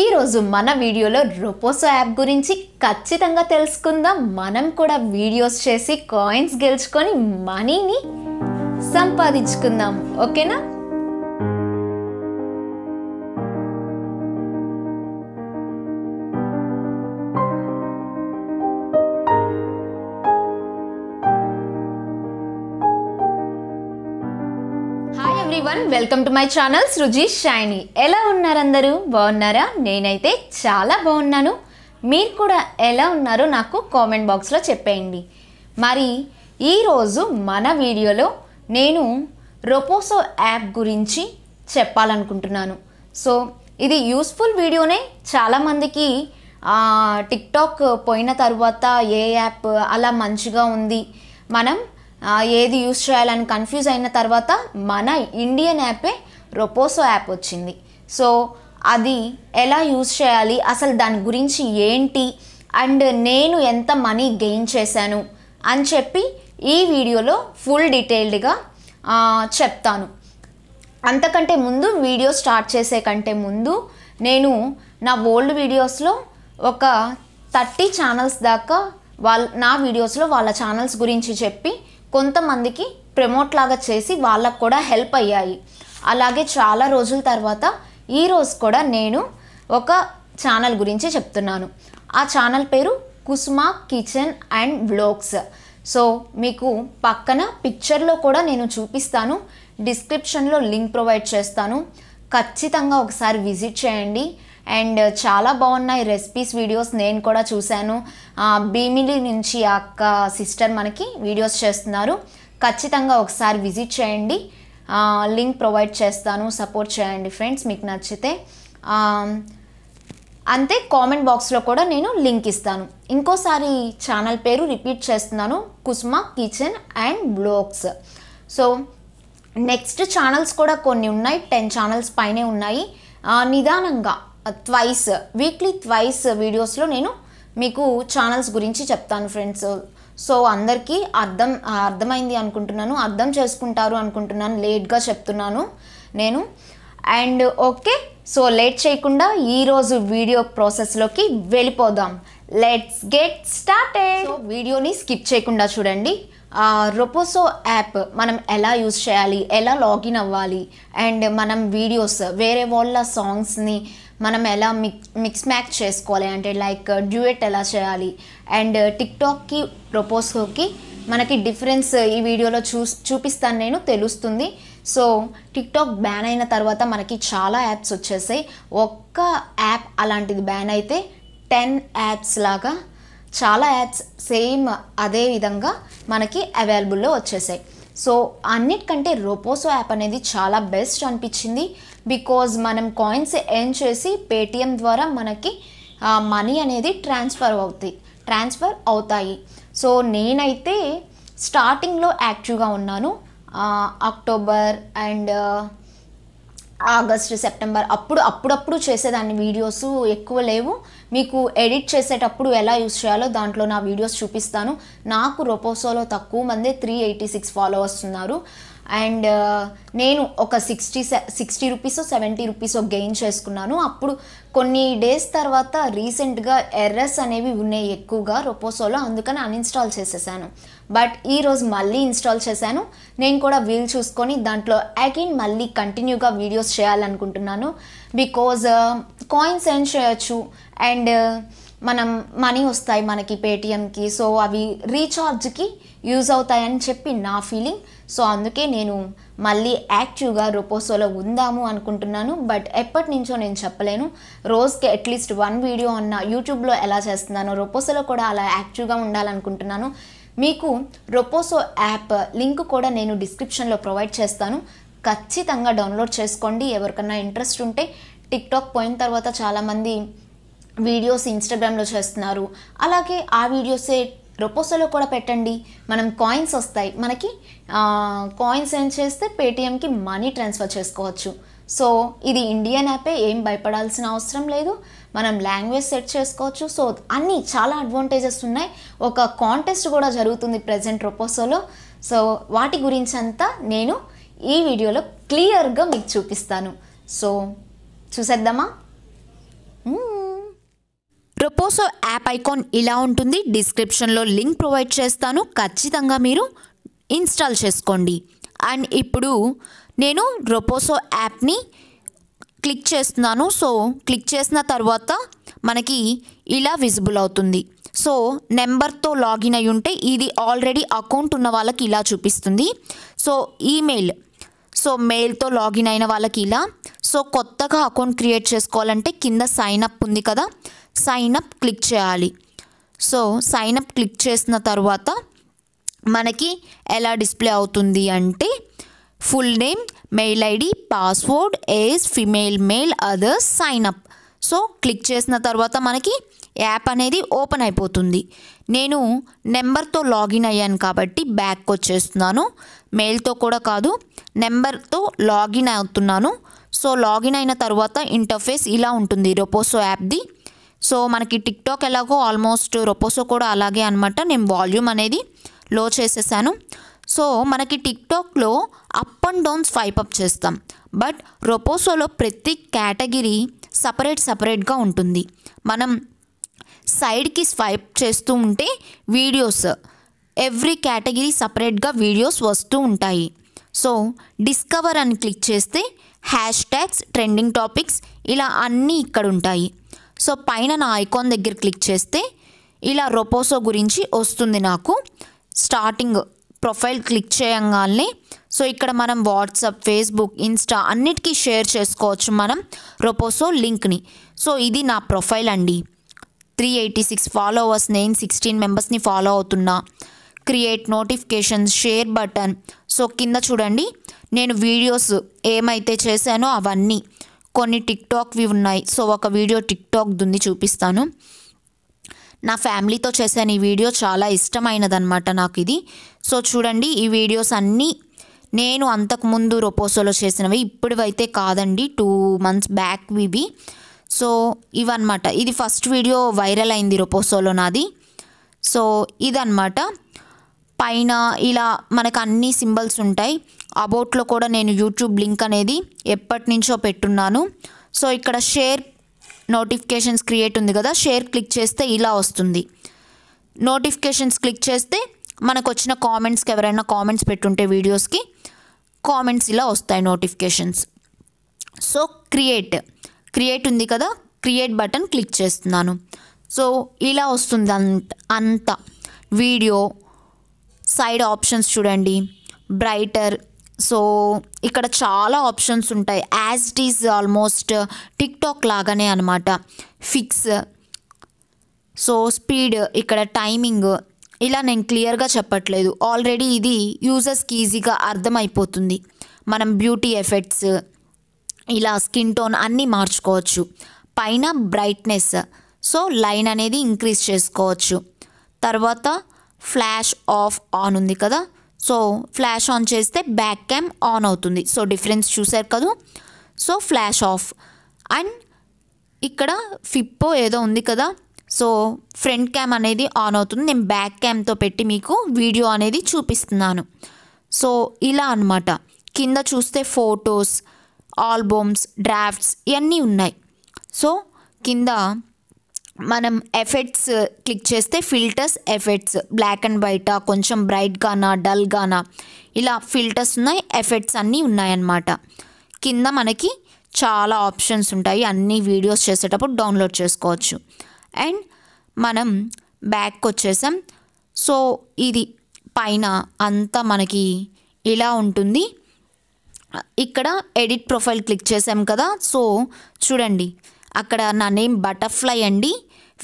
ఈరోజు మన వీడియోలో రొపోసో యాప్ గురించి ఖచ్చితంగా తెలుసుకుందాం మనం కూడా వీడియోస్ చేసి కాయిన్స్ గెలుచుకొని మనీని సంపాదించుకుందాం ఓకేనా everyone welcome to my channel Sruji Shiny ఎలా ఉన్నారందరూ బాగున్నారా నేనైతే చాలా బాగున్నాను మీరు కూడా ఎలా ఉన్నారో నాకు కామెంట్ బాక్స్లో చెప్పేయండి మరి ఈరోజు మన వీడియోలో నేను రొపోసో యాప్ గురించి చెప్పాలనుకుంటున్నాను సో ఇది యూస్ఫుల్ వీడియోనే చాలామందికి టిక్టాక్ పోయిన తర్వాత ఏ యాప్ అలా మంచిగా ఉంది మనం ఏది యూస్ చేయాలని కన్ఫ్యూజ్ అయిన తర్వాత మన ఇండియన్ యాపే రొపోసో యాప్ వచ్చింది సో అది ఎలా యూజ్ చేయాలి అసలు దాని గురించి ఏంటి అండ్ నేను ఎంత మనీ గెయిన్ చేశాను అని చెప్పి ఈ వీడియోలో ఫుల్ డీటెయిల్డ్గా చెప్తాను అంతకంటే ముందు వీడియో స్టార్ట్ చేసే కంటే ముందు నేను నా ఓల్డ్ వీడియోస్లో ఒక థర్టీ ఛానల్స్ దాకా వాళ్ళ నా వీడియోస్లో వాళ్ళ ఛానల్స్ గురించి చెప్పి కొంతమందికి ప్రమోట్ లాగా చేసి వాళ్ళకు కూడా హెల్ప్ అయ్యాయి అలాగే చాలా రోజుల తర్వాత ఈ రోజు కూడా నేను ఒక ఛానల్ గురించి చెప్తున్నాను ఆ ఛానల్ పేరు Kusma kitchen and blogs so మీకు పక్కన పిక్చర్లో కూడా నేను చూపిస్తాను డిస్క్రిప్షన్లో లింక్ ప్రొవైడ్ చేస్తాను ఖచ్చితంగా ఒకసారి విజిట్ చేయండి అండ్ చాలా బాగున్నాయి రెసిపీస్ వీడియోస్ నేను కూడా చూశాను భీమిలి నుంచి అక్క సిస్టర్ మనకి వీడియోస్ చేస్తున్నారు ఖచ్చితంగా ఒకసారి విజిట్ చేయండి లింక్ ప్రొవైడ్ చేస్తాను సపోర్ట్ చేయండి ఫ్రెండ్స్ మీకు నచ్చితే అంతే కామెంట్ బాక్స్లో కూడా నేను లింక్ ఇస్తాను ఇంకోసారి ఛానల్ పేరు రిపీట్ చేస్తున్నాను Kusma kitchen and blogs so next channels కూడా కొన్ని ఉన్నాయి టెన్ ఛానల్స్ పైనే ఉన్నాయి నిదానంగా ట్వైస్ వీక్లీ ట్వైస్ వీడియోస్లో నేను మీకు ఛానల్స్ గురించి చెప్తాను ఫ్రెండ్స్ సో అందరికీ అర్థం అర్థమైంది అనుకుంటున్నాను అర్థం చేసుకుంటారు అనుకుంటున్నాను లేట్గా చెప్తున్నాను నేను అండ్ ఓకే సో లేట్ చేయకుండా ఈరోజు వీడియో ప్రాసెస్లోకి వెళ్ళిపోదాం లెట్స్ గెట్ స్టార్ట్ సో వీడియోని స్కిప్ చేయకుండా చూడండి రొపోసో యాప్ మనం ఎలా యూజ్ చేయాలి ఎలా లాగిన్ అవ్వాలి అండ్ మనం వీడియోస్ వేరే వాళ్ళ సాంగ్స్ని మనం ఎలా మిక్ మిక్స్ మ్యాచ్ చేసుకోవాలి అంటే లైక్ డ్యూయెట్ uh, ఎలా చేయాలి అండ్ టిక్టాక్కి ప్రపోజ్కి మనకి డిఫరెన్స్ uh, ఈ వీడియోలో చూ చూపిస్తాను నేను తెలుస్తుంది సో టిక్టాక్ బ్యాన్ అయిన తర్వాత మనకి చాలా యాప్స్ వచ్చేసాయి ఒక్క యాప్ అలాంటిది బ్యాన్ అయితే టెన్ యాప్స్ లాగా చాలా యాప్స్ సేమ్ అదే విధంగా మనకి అవైలబుల్లో వచ్చేసాయి సో అన్నిటికంటే రోపోసో యాప్ అనేది చాలా బెస్ట్ అనిపించింది బికాజ్ మనం కాయిన్స్ ఎర్న్ చేసి పేటిఎం ద్వారా మనకి మనీ అనేది ట్రాన్స్ఫర్ అవుతాయి ట్రాన్స్ఫర్ అవుతాయి సో నేనైతే స్టార్టింగ్లో యాక్టివ్గా ఉన్నాను అక్టోబర్ అండ్ ఆగస్ట్ సెప్టెంబర్ అప్పుడు అప్పుడప్పుడు చేసేదాన్ని వీడియోస్ ఎక్కువ లేవు మీకు ఎడిట్ చేసేటప్పుడు ఎలా యూస్ చేయాలో దాంట్లో నా వీడియోస్ చూపిస్తాను నాకు రొపోసోలో తక్కువ మంది త్రీ ఎయిటీ సిక్స్ ఫాలోవర్స్ ఉన్నారు అండ్ నేను ఒక sixty sixty rupees seventy rupees gain చేసుకున్నాను అప్పుడు కొన్ని డేస్ తర్వాత రీసెంట్గా ఎర్రస్ అనేవి ఉన్నాయి ఎక్కువగా రొపోసోలో అందుకని అన్ఇన్స్టాల్ చేసేసాను బట్ ఈరోజు మళ్ళీ ఇన్స్టాల్ చేశాను నేను కూడా వీల్ చూసుకొని దాంట్లో అగైన్ మళ్ళీ కంటిన్యూగా వీడియోస్ చేయాలనుకుంటున్నాను బికాజ్ కాయిన్స్ సెండ్ చేయొచ్చు అండ్ మనం మనీ వస్తాయి మనకి పేటిఎంకి సో అవి రీఛార్జ్కి యూజ్ అవుతాయని చెప్పి నా ఫీలింగ్ సో అందుకే నేను మళ్ళీ యాక్టివ్గా రొపోసోలో ఉందాము అనుకుంటున్నాను బట్ ఎప్పటి నుంచో నేను చెప్పలేను రోజుకి అట్లీస్ట్ వన్ వీడియో అన్న యూట్యూబ్లో ఎలా చేస్తున్నానో రొపోసోలో కూడా అలా యాక్టివ్గా ఉండాలనుకుంటున్నాను మీకు రొపోసో యాప్ లింక్ కూడా నేను డిస్క్రిప్షన్లో ప్రొవైడ్ చేస్తాను ఖచ్చితంగా డౌన్లోడ్ చేసుకోండి ఎవరికన్నా ఇంట్రెస్ట్ ఉంటే టిక్టాక్ పోయిన తర్వాత చాలామంది వీడియోస్ ఇన్స్టాగ్రామ్లో చేస్తున్నారు అలాగే ఆ వీడియోసే రొపోసోలో కూడా పెట్టండి మనం కాయిన్స్ వస్తాయి మనకి కాయిన్స్ ఏం చేస్తే పేటిఎంకి మనీ ట్రాన్స్ఫర్ చేసుకోవచ్చు సో ఇది ఇండియన్ యాపే ఏం భయపడాల్సిన అవసరం లేదు మనం లాంగ్వేజ్ సెట్ చేసుకోవచ్చు సో అన్నీ చాలా అడ్వాంటేజెస్ ఉన్నాయి ఒక కాంటెస్ట్ కూడా జరుగుతుంది ప్రజెంట్ రొపోసోలో సో వాటి గురించి అంతా నేను ఈ వీడియోలో క్లియర్గా మీకు చూపిస్తాను సో చూసేద్దామా ప్రపోసో యాప్ ఐకాన్ ఇలా ఉంటుంది డిస్క్రిప్షన్లో లింక్ ప్రొవైడ్ చేస్తాను ఖచ్చితంగా మీరు ఇన్స్టాల్ చేసుకోండి అండ్ ఇప్పుడు నేను రొపోసో యాప్ని క్లిక్ చేస్తున్నాను సో క్లిక్ చేసిన తర్వాత మనకి ఇలా విజిబుల్ అవుతుంది సో నెంబర్తో లాగిన్ అయి ఉంటే ఇది ఆల్రెడీ అకౌంట్ ఉన్న వాళ్ళకి ఇలా చూపిస్తుంది సో ఈమెయిల్ సో మెయిల్తో లాగిన్ అయిన వాళ్ళకి ఇలా సో కొత్తగా అకౌంట్ క్రియేట్ చేసుకోవాలంటే కింద సైన్ అప్ ఉంది కదా సైన్ అప్ క్లిక్ చేయాలి సో సైన్ అప్ క్లిక్ చేసిన తర్వాత మనకి ఎలా డిస్ప్లే అవుతుంది అంటే full name mail ID password age female male others sign up so click చేసిన తర్వాత మనకి యాప్ అనేది ఓపెన్ అయిపోతుంది నేను నెంబర్తో లాగిన్ అయ్యాను కాబట్టి బ్యాక్ వచ్చేస్తున్నాను మెయిల్తో కూడా కాదు నెంబర్తో లాగిన్ అవుతున్నాను సో లాగిన్ అయిన తర్వాత ఇంటర్ఫేస్ ఇలా ఉంటుంది రొపోసో యాప్ది సో మనకి టిక్ టాక్ ఎలాగో ఆల్మోస్ట్ రొపోసో కూడా అలాగే అనమాట నేను వాల్యూమ్ అనేది లో చేసేసాను సో మనకి టిక్టాక్లో up and down swipe up చేస్తాం బట్ రొపోసోలో ప్రతి కేటగిరీ సపరేట్ సపరేట్గా ఉంటుంది మనం సైడ్కి స్వైప్ చేస్తూ ఉంటే వీడియోస్ ఎవ్రీ కేటగిరీ సపరేట్గా వీడియోస్ వస్తూ ఉంటాయి సో డిస్కవర్ అని క్లిక్ చేస్తే హ్యాష్ ట్యాగ్స్ ట్రెండింగ్ టాపిక్స్ ఇలా అన్నీ ఇక్కడ ఉంటాయి సో పైన నా ఐకాన్ దగ్గర క్లిక్ చేస్తే ఇలా రొపోసో గురించి వస్తుంది నాకు స్టార్టింగ్ ప్రొఫైల్ క్లిక్ చేయంగానే సో ఇక్కడ మనం వాట్సాప్ ఫేస్బుక్ ఇన్స్టా అన్నిటికీ షేర్ చేసుకోవచ్చు మనం రొపోసో లింక్ని సో ఇది నా ప్రొఫైల్ అండి త్రీ ఎయిటీ సిక్స్ ఫాలోవర్స్ నేను సిక్స్టీన్ మెంబర్స్ని ఫాలో అవుతున్నా create notifications share button so కింద చూడండి నేను వీడియోస్ ఏమైతే చేశానో అవన్నీ కొన్ని టిక్ టాక్వి ఉన్నాయి సో ఒక వీడియో టిక్ టాక్ దుంది చూపిస్తాను నా ఫ్యామిలీతో చేశాను ఈ వీడియో చాలా ఇష్టమైనదనమాట నాకు ఇది సో చూడండి ఈ వీడియోస్ అన్నీ నేను అంతకుముందు రొపోసోలో చేసినవి ఇప్పుడువైతే కాదండి టూ మంత్స్ బ్యాక్ ఇవి సో ఇవన్నమాట ఇది ఫస్ట్ వీడియో వైరల్ అయింది రొపోసోలో నాది సో ఇదన్నమాట పైన ఇలా మనకు అన్ని సింబల్స్ ఉంటాయి అబౌట్లో కూడా నేను యూట్యూబ్ లింక్ అనేది ఎప్పటి నుంచో పెట్టున్నాను సో ఇక్కడ షేర్ నోటిఫికేషన్స్ క్రియేట్ ఉంది కదా షేర్ క్లిక్ చేస్తే ఇలా వస్తుంది నోటిఫికేషన్స్ క్లిక్ చేస్తే మనకు వచ్చిన కామెంట్స్కి ఎవరైనా కామెంట్స్ పెట్టుంటే వీడియోస్కి కామెంట్స్ ఇలా వస్తాయి నోటిఫికేషన్స్ సో క్రియేట్ క్రియేట్ ఉంది కదా క్రియేట్ బటన్ క్లిక్ చేస్తున్నాను సో ఇలా వస్తుంది అంత అంత వీడియో సైడ్ ఆప్షన్స్ చూడండి బ్రైటర్ సో ఇక్కడ చాలా ఆప్షన్స్ ఉంటాయి as it is almost TikTok లాగానే అనమాట ఫిక్స్ సో స్పీడ్ ఇక్కడ టైమింగ్ ఇలా నేను క్లియర్గా చెప్పట్లేదు ఆల్రెడీ ఇది యూజర్స్కి ఈజీగా అర్థమైపోతుంది మనం బ్యూటీ ఎఫెక్ట్స్ ఇలా స్కిన్ టోన్ అన్నీ మార్చుకోవచ్చు పైన బ్రైట్నెస్ సో లైన్ అనేది ఇంక్రీజ్ చేసుకోవచ్చు తర్వాత ఫ్లాష్ ఆఫ్ ఆన్ ఉంది కదా సో ఫ్లాష్ ఆన్ చేస్తే బ్యాక్ క్యామ్ ఆన్ అవుతుంది సో డిఫరెన్స్ చూసారు కదా సో ఫ్లాష్ ఆఫ్ అండ్ ఇక్కడ ఫిప్పో ఏదో ఉంది కదా సో ఫ్రంట్ క్యామ్ అనేది ఆన్ అవుతుంది నేను బ్యాక్ క్యామ్తో పెట్టి మీకు వీడియో అనేది చూపిస్తున్నాను సో ఇలా అనమాట కింద చూస్తే ఫొటోస్ ఆల్బమ్స్ డ్రాఫ్ట్స్ ఇవన్నీ ఉన్నాయి సో కింద మనం ఎఫెక్ట్స్ క్లిక్ uh, చేస్తే filters effects black and white కొంచెం బ్రైట్గానా డల్గానా ఇలా ఫిల్టర్స్ ఉన్నాయి ఎఫెక్ట్స్ అన్నీ ఉన్నాయన్నమాట కింద మనకి చాలా ఆప్షన్స్ ఉంటాయి అన్ని వీడియోస్ చేసేటప్పుడు డౌన్లోడ్ చేసుకోవచ్చు అండ్ మనం బ్యాక్ వచ్చేసాం సో ఇది పైన అంతా మనకి ఇలా ఉంటుంది ఇక్కడ ఎడిట్ ప్రొఫైల్ క్లిక్ చేసాం కదా సో చూడండి అక్కడ నా నేమ్ బటర్ఫ్లై అండి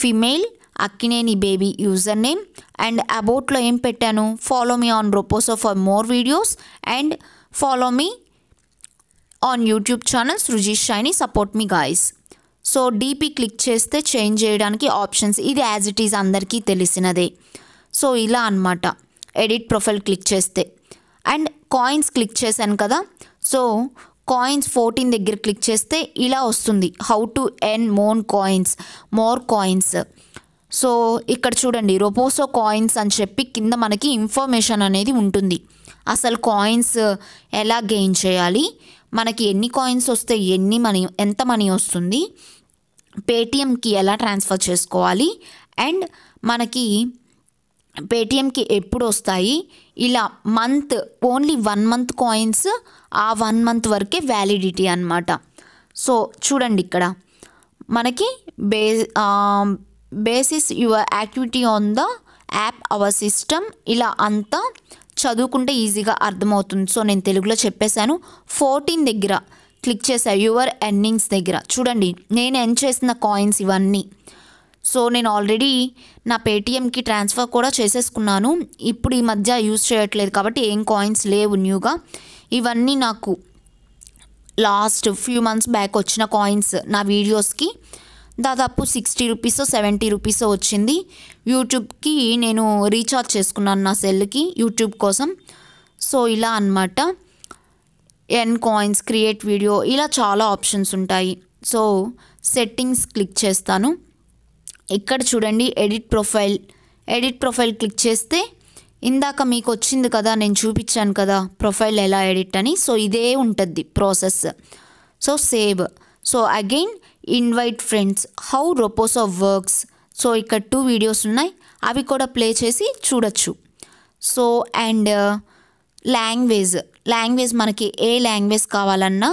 female Akkineni baby username and అబౌట్లో ఏం పెట్టాను follow me on Roposo for more videos and follow me on YouTube channel Sruji Shiny support me guys so DP click చేస్తే చేంజ్ చేయడానికి ఆప్షన్స్ ఇది యాజ్ ఇట్ ఈజ్ అందరికీ తెలిసినదే సో ఇలా అనమాట ఎడిట్ ప్రొఫైల్ క్లిక్ చేస్తే అండ్ కాయిన్స్ క్లిక్ చేశాను కదా సో కాయిన్స్ ఫోర్టీన్ దగ్గర క్లిక్ చేస్తే ఇలా వస్తుంది how to N మోన్ coins more coins so ఇక్కడ చూడండి రొపోసో కాయిన్స్ అని చెప్పి కింద మనకి ఇన్ఫర్మేషన్ అనేది ఉంటుంది అసలు కాయిన్స్ ఎలా గెయిన్ చేయాలి మనకి ఎన్ని కాయిన్స్ వస్తే ఎన్ని మనీ ఎంత మనీ వస్తుంది పేటిఎంకి ఎలా ట్రాన్స్ఫర్ చేసుకోవాలి అండ్ మనకి పేటిఎంకి ఎప్పుడు వస్తాయి ఇలా month only one month coins ఆ వన్ మంత్ వరకే వ్యాలిడిటీ అనమాట సో చూడండి ఇక్కడ మనకి బే basis your activity on the app our system ఇలా అంతా చదువుకుంటే ఈజీగా అర్థమవుతుంది సో నేను తెలుగులో చెప్పేశాను ఫోర్టీన్ దగ్గర క్లిక్ చేశాను యువర్ ఎర్నింగ్స్ దగ్గర చూడండి నేను ఎన్ చేసిన కాయిన్స్ ఇవన్నీ సో నేను ఆల్రెడీ నా పేటిఎంకి ట్రాన్స్ఫర్ కూడా చేసేసుకున్నాను ఇప్పుడు ఈ మధ్య యూజ్ చేయట్లేదు కాబట్టి ఏం కాయిన్స్ లేవు న్యూగా ఇవన్నీ నాకు లాస్ట్ ఫ్యూ మంత్స్ బ్యాక్ వచ్చిన కాయిన్స్ నా వీడియోస్కి దాదాపు సిక్స్టీ రూపీస్ సెవెంటీ రూపీస్ వచ్చింది యూట్యూబ్కి నేను రీఛార్జ్ చేసుకున్నాను నా సెల్కి యూట్యూబ్ కోసం సో ఇలా అనమాట ఎన్ కాయిన్స్ క్రియేట్ వీడియో ఇలా చాలా ఆప్షన్స్ ఉంటాయి సో సెట్టింగ్స్ క్లిక్ చేస్తాను ఇక్కడ చూడండి edit profile edit profile click చేస్తే ఇందాక మీకు వచ్చింది కదా నేను చూపించాను కదా ప్రొఫైల్ ఎలా ఎడిట్ అని సో ఇదే ఉంటుంది process so save so again invite friends how of works so ఇక్కడ టూ వీడియోస్ ఉన్నాయి అవి కూడా ప్లే చేసి చూడొచ్చు సో అండ్ లాంగ్వేజ్ లాంగ్వేజ్ మనకి ఏ లాంగ్వేజ్ కావాలన్నా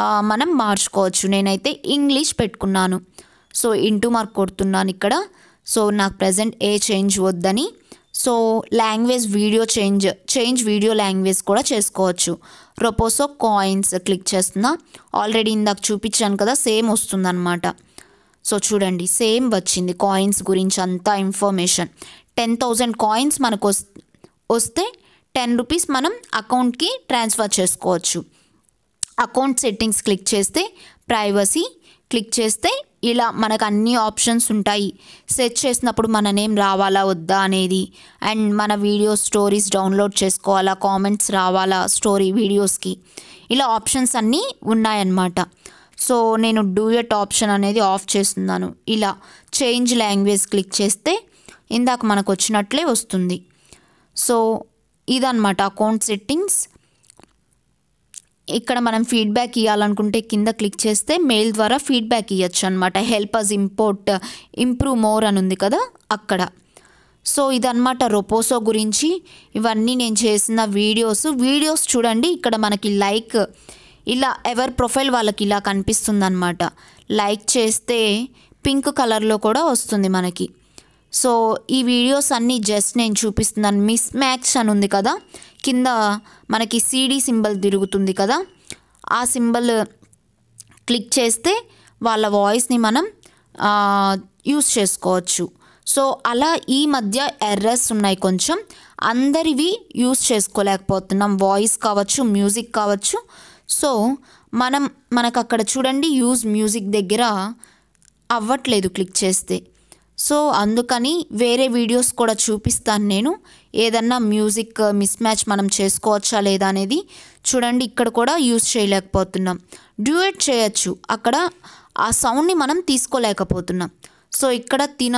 uh, మనం మార్చుకోవచ్చు నేనైతే ఇంగ్లీష్ పెట్టుకున్నాను సో ఇంటూ మార్క్ కొడుతున్నాను ఇక్కడ సో నాకు ప్రజెంట్ ఏ చేంజ్ వద్దని so language video change change video language కూడా చేసుకోవచ్చు రొపోసో కాయిన్స్ క్లిక్ చేస్తున్నా ఆల్రెడీ ఇందాక చూపించాను కదా సేమ్ వస్తుందన్నమాట సో చూడండి సేమ్ వచ్చింది కాయిన్స్ గురించి అంతా ఇన్ఫర్మేషన్ టెన్ థౌజండ్ కాయిన్స్ మనకు వస్తే టెన్ రూపీస్ మనం అకౌంట్కి ట్రాన్స్ఫర్ చేసుకోవచ్చు అకౌంట్ సెట్టింగ్స్ క్లిక్ చేస్తే ప్రైవసీ క్లిక్ చేస్తే ఇలా మనకు అన్ని ఆప్షన్స్ ఉంటాయి సెర్చ్ చేసినప్పుడు మన నేమ్ రావాలా వద్దా అనేది అండ్ మన వీడియో స్టోరీస్ డౌన్లోడ్ చేసుకోవాలా కామెంట్స్ రావాలా స్టోరీ వీడియోస్కి ఇలా ఆప్షన్స్ అన్నీ ఉన్నాయన్నమాట సో నేను డూయట్ ఆప్షన్ అనేది ఆఫ్ చేస్తున్నాను ఇలా చేంజ్ లాంగ్వేజ్ క్లిక్ చేస్తే ఇందాక మనకు వచ్చినట్లే వస్తుంది సో ఇదన్నమాట అకౌంట్ సెట్టింగ్స్ ఇక్కడ మనం ఫీడ్బ్యాక్ ఇవ్వాలనుకుంటే కింద క్లిక్ చేస్తే మెయిల్ ద్వారా ఫీడ్బ్యాక్ ఇవ్వచ్చు అనమాట help us import improve more అని ఉంది కదా అక్కడ సో ఇదనమాట రొపోసో గురించి ఇవన్నీ నేను చేసిన వీడియోస్ వీడియోస్ చూడండి ఇక్కడ మనకి లైక్ ఇలా ఎవర్ ప్రొఫైల్ వాళ్ళకి ఇలా కనిపిస్తుంది అనమాట లైక్ చేస్తే పింక్ కలర్లో కూడా వస్తుంది మనకి సో ఈ వీడియోస్ అన్నీ జస్ట్ నేను చూపిస్తున్నాను మిస్ మ్యాచ్ అని ఉంది కదా కింద మనకి సీడీ సింబల్ తిరుగుతుంది కదా ఆ సింబల్ క్లిక్ చేస్తే వాళ్ళ వాయిస్ని మనం యూస్ చేసుకోవచ్చు సో అలా ఈ మధ్య ఎర్రర్స్ ఉన్నాయి కొంచెం అందరివి యూస్ చేసుకోలేకపోతున్నాం వాయిస్ కావచ్చు మ్యూజిక్ కావచ్చు సో మనం మనకు అక్కడ చూడండి యూజ్ మ్యూజిక్ దగ్గర అవ్వట్లేదు క్లిక్ చేస్తే సో అందుకని వేరే వీడియోస్ కూడా చూపిస్తాను నేను ఏదన్నా మ్యూజిక్ మిస్ మ్యాచ్ మనం చేసుకోవచ్చా లేదా అనేది చూడండి ఇక్కడ కూడా యూజ్ చేయలేకపోతున్నాం డ్యూయట్ చేయొచ్చు అక్కడ ఆ సౌండ్ని మనం తీసుకోలేకపోతున్నాం సో ఇక్కడ తిన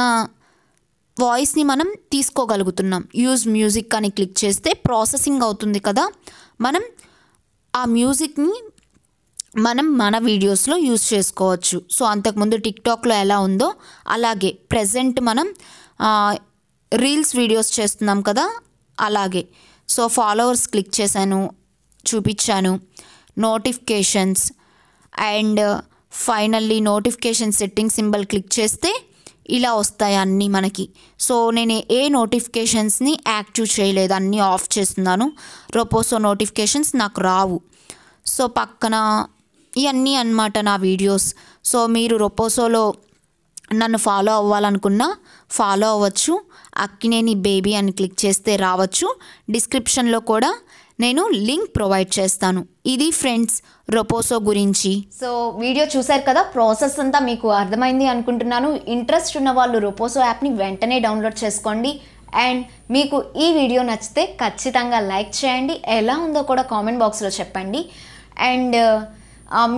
వాయిస్ని మనం తీసుకోగలుగుతున్నాం యూజ్ మ్యూజిక్ అని క్లిక్ చేస్తే ప్రాసెసింగ్ అవుతుంది కదా మనం ఆ మ్యూజిక్ని మనం మన వీడియోస్లో యూస్ చేసుకోవచ్చు సో అంతకుముందు టిక్టాక్లో ఎలా ఉందో అలాగే ప్రజెంట్ మనం రీల్స్ వీడియోస్ చేస్తున్నాం కదా అలాగే సో ఫాలోవర్స్ క్లిక్ చేశాను చూపించాను notifications and finally notification setting symbol click చేస్తే ఇలా వస్తాయి అన్నీ మనకి సో నేను ఏ నోటిఫికేషన్స్ని యాక్టివ్ చేయలేదు అన్నీ ఆఫ్ చేస్తున్నాను రోపోసో నోటిఫికేషన్స్ నాకు రావు సో పక్కన ఇవన్నీ అనమాట నా వీడియోస్ సో మీరు రొపోసోలో నన్ను ఫాలో అవ్వాలనుకున్నా ఫాలో అవ్వచ్చు అక్కినేని బేబీ అని క్లిక్ చేస్తే రావచ్చు డిస్క్రిప్షన్లో కూడా నేను లింక్ ప్రొవైడ్ చేస్తాను ఇది ఫ్రెండ్స్ రొపోసో గురించి సో వీడియో చూశారు కదా ప్రాసెస్ అంతా మీకు అర్థమైంది అనుకుంటున్నాను ఇంట్రెస్ట్ ఉన్న వాళ్ళు రొపోసో యాప్ని వెంటనే డౌన్లోడ్ చేసుకోండి అండ్ మీకు ఈ వీడియో నచ్చితే ఖచ్చితంగా లైక్ చేయండి ఎలా ఉందో కూడా కామెంట్ బాక్స్లో చెప్పండి అండ్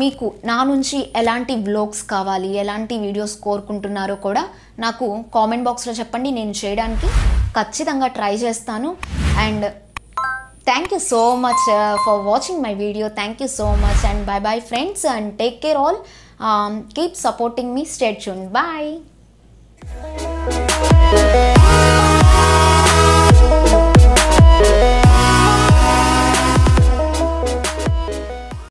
మీకు నా నుంచి ఎలాంటి బ్లాగ్స్ కావాలి ఎలాంటి వీడియోస్ కోరుకుంటున్నారో కూడా నాకు కామెంట్ బాక్స్లో చెప్పండి నేను చేయడానికి ఖచ్చితంగా ట్రై చేస్తాను and thank you so much for watching my video thank you so much and bye bye friends and take care all keep supporting మీ స్టేట్ చూన్ బాయ్